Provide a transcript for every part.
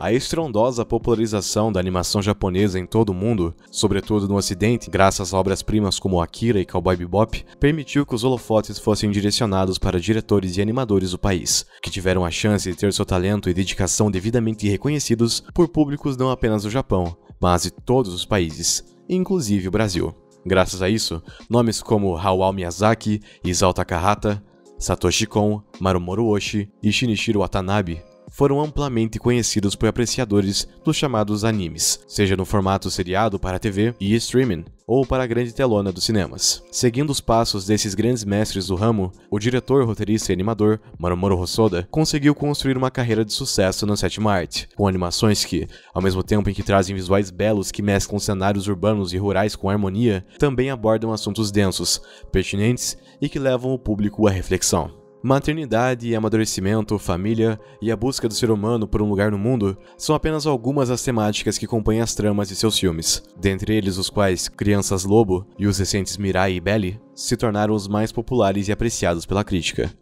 A estrondosa popularização da animação japonesa em todo o mundo, sobretudo no ocidente, graças a obras-primas como Akira e Cowboy Bebop, permitiu que os holofotes fossem direcionados para diretores e animadores do país, que tiveram a chance de ter seu talento e dedicação devidamente reconhecidos por públicos não apenas do Japão, mas de todos os países, inclusive o Brasil. Graças a isso, nomes como Hayao Miyazaki, Isao Takahata, Satoshi Kon, Marumoru Oshi e Shinichiro Watanabe foram amplamente conhecidos por apreciadores dos chamados animes, seja no formato seriado para TV e streaming, ou para a grande telona dos cinemas. Seguindo os passos desses grandes mestres do ramo, o diretor, roteirista e animador Mamoru Hosoda conseguiu construir uma carreira de sucesso na sétima arte, com animações que, ao mesmo tempo em que trazem visuais belos que mesclam cenários urbanos e rurais com harmonia, também abordam assuntos densos, pertinentes e que levam o público à reflexão. Maternidade, amadurecimento, família e a busca do ser humano por um lugar no mundo são apenas algumas das temáticas que compõem as tramas de seus filmes, dentre eles os quais Crianças Lobo e os recentes Mirai e Belly se tornaram os mais populares e apreciados pela crítica.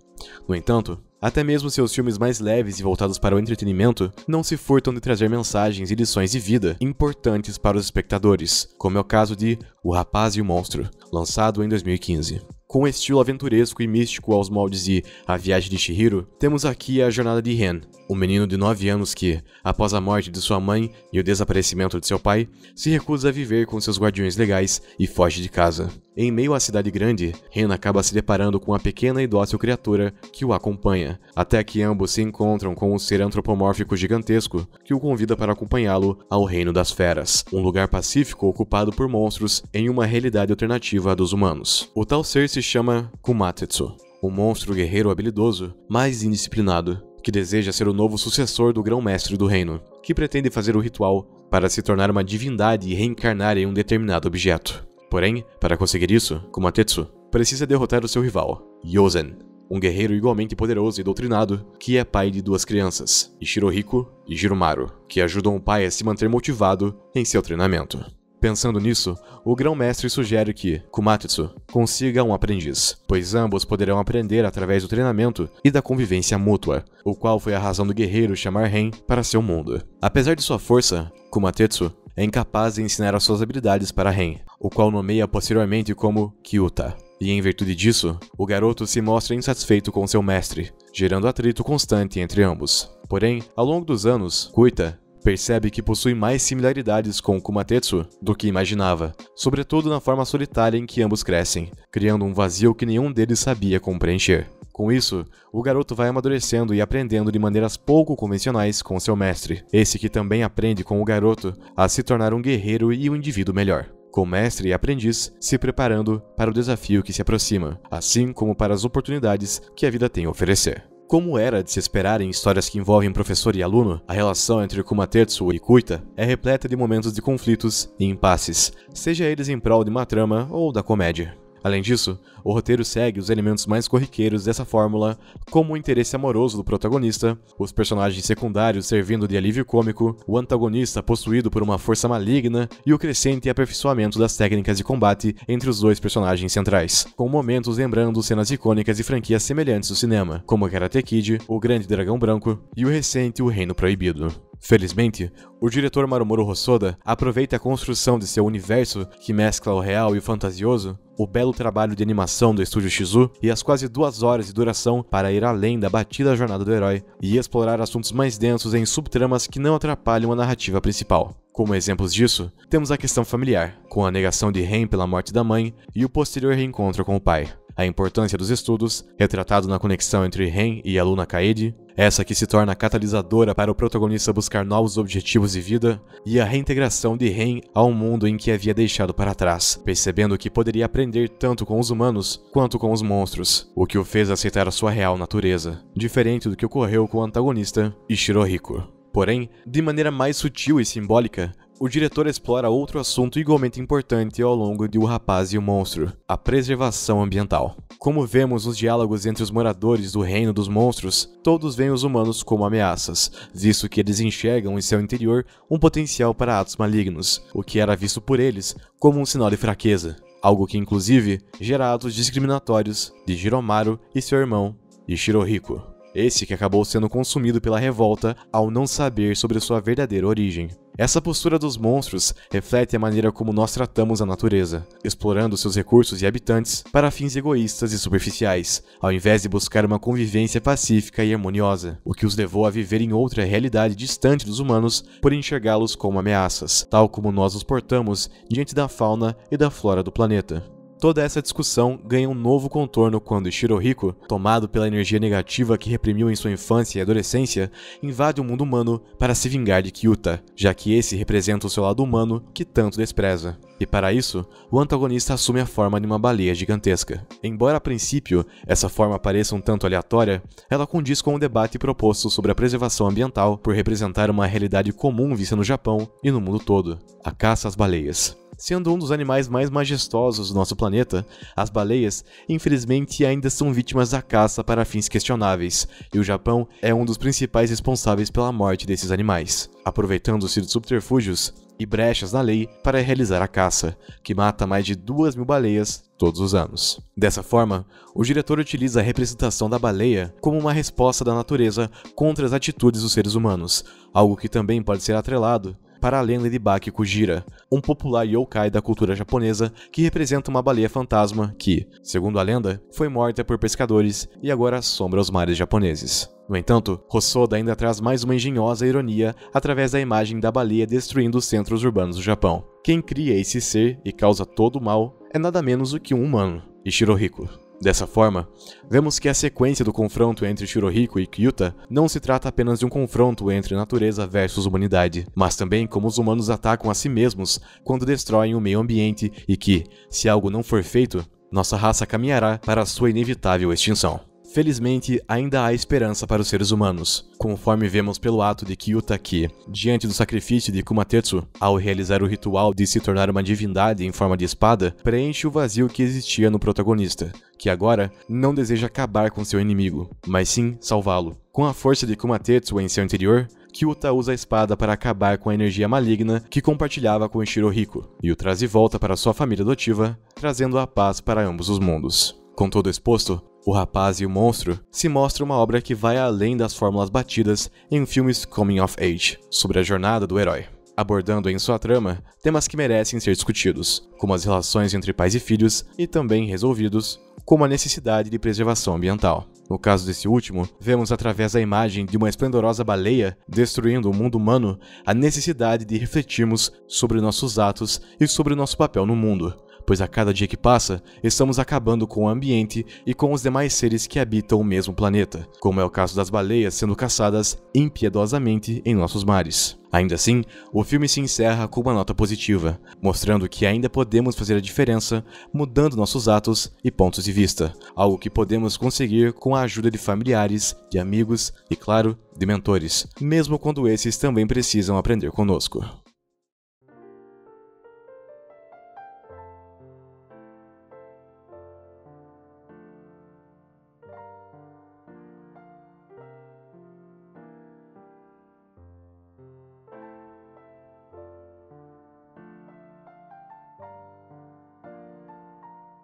No entanto, até mesmo seus filmes mais leves e voltados para o entretenimento não se furtam de trazer mensagens e lições de vida importantes para os espectadores, como é o caso de O Rapaz e o Monstro, lançado em 2015. Com estilo aventuresco e místico aos moldes de A Viagem de Shihiro, temos aqui a jornada de Ren, o menino de 9 anos que, após a morte de sua mãe e o desaparecimento de seu pai, se recusa a viver com seus guardiões legais e foge de casa. Em meio à cidade grande, Ren acaba se deparando com a pequena e dócil criatura que o acompanha, até que ambos se encontram com um ser antropomórfico gigantesco que o convida para acompanhá-lo ao Reino das Feras, um lugar pacífico ocupado por monstros em uma realidade alternativa à dos humanos. O tal ser se chama Kumatetsu, um monstro guerreiro habilidoso, mas indisciplinado, que deseja ser o novo sucessor do grão-mestre do reino, que pretende fazer o ritual para se tornar uma divindade e reencarnar em um determinado objeto. Porém, para conseguir isso, Kumatetsu precisa derrotar o seu rival, Yozen, um guerreiro igualmente poderoso e doutrinado, que é pai de duas crianças, Ishirohiko e Jirumaru, que ajudam o pai a se manter motivado em seu treinamento. Pensando nisso, o grão-mestre sugere que Kumatsu consiga um aprendiz, pois ambos poderão aprender através do treinamento e da convivência mútua, o qual foi a razão do guerreiro chamar Ren para seu mundo. Apesar de sua força, Kumatetsu é incapaz de ensinar as suas habilidades para Ren, o qual nomeia posteriormente como Kyuta. E em virtude disso, o garoto se mostra insatisfeito com seu mestre, gerando atrito constante entre ambos. Porém, ao longo dos anos, Kuita percebe que possui mais similaridades com o Kumatetsu do que imaginava, sobretudo na forma solitária em que ambos crescem, criando um vazio que nenhum deles sabia como preencher. Com isso, o garoto vai amadurecendo e aprendendo de maneiras pouco convencionais com seu mestre, esse que também aprende com o garoto a se tornar um guerreiro e um indivíduo melhor com mestre e aprendiz se preparando para o desafio que se aproxima, assim como para as oportunidades que a vida tem a oferecer. Como era de se esperar em histórias que envolvem professor e aluno, a relação entre Kumatetsu e Kuita é repleta de momentos de conflitos e impasses, seja eles em prol de uma trama ou da comédia. Além disso, o roteiro segue os elementos mais corriqueiros dessa fórmula, como o interesse amoroso do protagonista, os personagens secundários servindo de alívio cômico, o antagonista possuído por uma força maligna e o crescente aperfeiçoamento das técnicas de combate entre os dois personagens centrais, com momentos lembrando cenas icônicas e franquias semelhantes do cinema, como Karate Kid, O Grande Dragão Branco e o recente O Reino Proibido. Felizmente, o diretor Marumoro Hosoda aproveita a construção de seu universo que mescla o real e o fantasioso, o belo trabalho de animação do estúdio Shizu e as quase duas horas de duração para ir além da batida jornada do herói e explorar assuntos mais densos em subtramas que não atrapalham a narrativa principal. Como exemplos disso, temos a questão familiar, com a negação de Ren pela morte da mãe e o posterior reencontro com o pai. A importância dos estudos, retratado na conexão entre Ren e a Luna Kaede, essa que se torna catalisadora para o protagonista buscar novos objetivos de vida e a reintegração de Ren ao mundo em que havia deixado para trás, percebendo que poderia aprender tanto com os humanos quanto com os monstros, o que o fez aceitar a sua real natureza, diferente do que ocorreu com o antagonista Ishirohiko. Porém, de maneira mais sutil e simbólica, o diretor explora outro assunto igualmente importante ao longo de O Rapaz e o Monstro, a preservação ambiental. Como vemos nos diálogos entre os moradores do Reino dos Monstros, todos veem os humanos como ameaças, visto que eles enxergam em seu interior um potencial para atos malignos, o que era visto por eles como um sinal de fraqueza, algo que inclusive gera atos discriminatórios de Jiromaru e seu irmão Ishirohiko, esse que acabou sendo consumido pela revolta ao não saber sobre sua verdadeira origem. Essa postura dos monstros reflete a maneira como nós tratamos a natureza, explorando seus recursos e habitantes para fins egoístas e superficiais, ao invés de buscar uma convivência pacífica e harmoniosa, o que os levou a viver em outra realidade distante dos humanos por enxergá-los como ameaças, tal como nós os portamos diante da fauna e da flora do planeta. Toda essa discussão ganha um novo contorno quando Shirohiko, tomado pela energia negativa que reprimiu em sua infância e adolescência, invade o mundo humano para se vingar de Kyuta, já que esse representa o seu lado humano que tanto despreza. E para isso, o antagonista assume a forma de uma baleia gigantesca. Embora a princípio essa forma pareça um tanto aleatória, ela condiz com o um debate proposto sobre a preservação ambiental por representar uma realidade comum vista no Japão e no mundo todo: a caça às baleias. Sendo um dos animais mais majestosos do nosso planeta, as baleias, infelizmente, ainda são vítimas da caça para fins questionáveis, e o Japão é um dos principais responsáveis pela morte desses animais, aproveitando-se de subterfúgios e brechas na lei para realizar a caça, que mata mais de 2 mil baleias todos os anos. Dessa forma, o diretor utiliza a representação da baleia como uma resposta da natureza contra as atitudes dos seres humanos, algo que também pode ser atrelado para além lenda de Baki Kujira, um popular yokai da cultura japonesa que representa uma baleia fantasma que, segundo a lenda, foi morta por pescadores e agora assombra os mares japoneses. No entanto, Hosoda ainda traz mais uma engenhosa ironia através da imagem da baleia destruindo os centros urbanos do Japão. Quem cria esse ser e causa todo o mal é nada menos do que um humano, Ishirohiko. Dessa forma, vemos que a sequência do confronto entre Shirohiko e Kyuta não se trata apenas de um confronto entre natureza versus humanidade, mas também como os humanos atacam a si mesmos quando destroem o meio ambiente e que, se algo não for feito, nossa raça caminhará para sua inevitável extinção. Felizmente, ainda há esperança para os seres humanos, conforme vemos pelo ato de Kyutaki, diante do sacrifício de Kumatetsu, ao realizar o ritual de se tornar uma divindade em forma de espada, preenche o vazio que existia no protagonista, que agora não deseja acabar com seu inimigo, mas sim salvá-lo. Com a força de Kumatetsu em seu interior, Kyuta usa a espada para acabar com a energia maligna que compartilhava com Shirohiko e o traz de volta para sua família adotiva, trazendo a paz para ambos os mundos. Com todo exposto, O Rapaz e o Monstro se mostra uma obra que vai além das fórmulas batidas em filmes coming of age, sobre a jornada do herói abordando em sua trama temas que merecem ser discutidos, como as relações entre pais e filhos e também resolvidos, como a necessidade de preservação ambiental. No caso desse último, vemos através da imagem de uma esplendorosa baleia destruindo o mundo humano a necessidade de refletirmos sobre nossos atos e sobre nosso papel no mundo, pois a cada dia que passa, estamos acabando com o ambiente e com os demais seres que habitam o mesmo planeta, como é o caso das baleias sendo caçadas impiedosamente em nossos mares. Ainda assim, o filme se encerra com uma nota positiva, mostrando que ainda podemos fazer a diferença mudando nossos atos e pontos de vista, algo que podemos conseguir com a ajuda de familiares, de amigos e, claro, de mentores, mesmo quando esses também precisam aprender conosco.